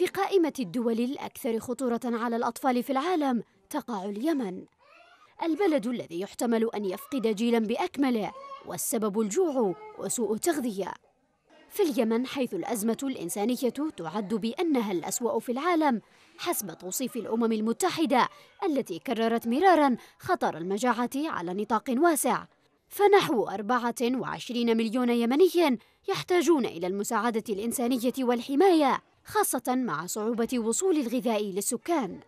في قائمة الدول الأكثر خطورة على الأطفال في العالم تقع اليمن البلد الذي يحتمل أن يفقد جيلا بأكمله والسبب الجوع وسوء التغذية في اليمن حيث الأزمة الإنسانية تعد بأنها الأسوأ في العالم حسب توصيف الأمم المتحدة التي كررت مرارا خطر المجاعة على نطاق واسع فنحو 24 مليون يمني يحتاجون إلى المساعدة الإنسانية والحماية خاصة مع صعوبة وصول الغذاء للسكان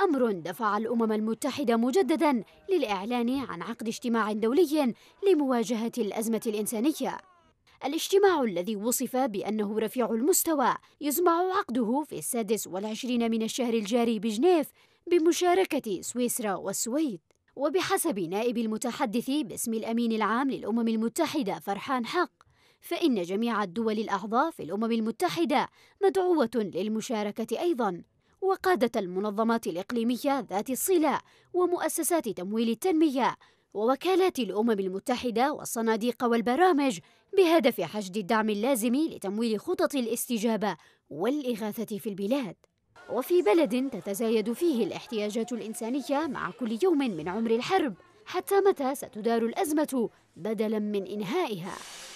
أمر دفع الأمم المتحدة مجددا للإعلان عن عقد اجتماع دولي لمواجهة الأزمة الإنسانية الاجتماع الذي وصف بأنه رفيع المستوى يزمع عقده في السادس والعشرين من الشهر الجاري بجنيف بمشاركة سويسرا والسويد وبحسب نائب المتحدث باسم الأمين العام للأمم المتحدة فرحان حق فإن جميع الدول الأعضاء في الأمم المتحدة مدعوة للمشاركة أيضاً وقادة المنظمات الإقليمية ذات الصلة ومؤسسات تمويل التنمية ووكالات الأمم المتحدة والصناديق والبرامج بهدف حشد الدعم اللازم لتمويل خطط الاستجابة والإغاثة في البلاد وفي بلد تتزايد فيه الاحتياجات الإنسانية مع كل يوم من عمر الحرب حتى متى ستدار الأزمة بدلا من إنهائها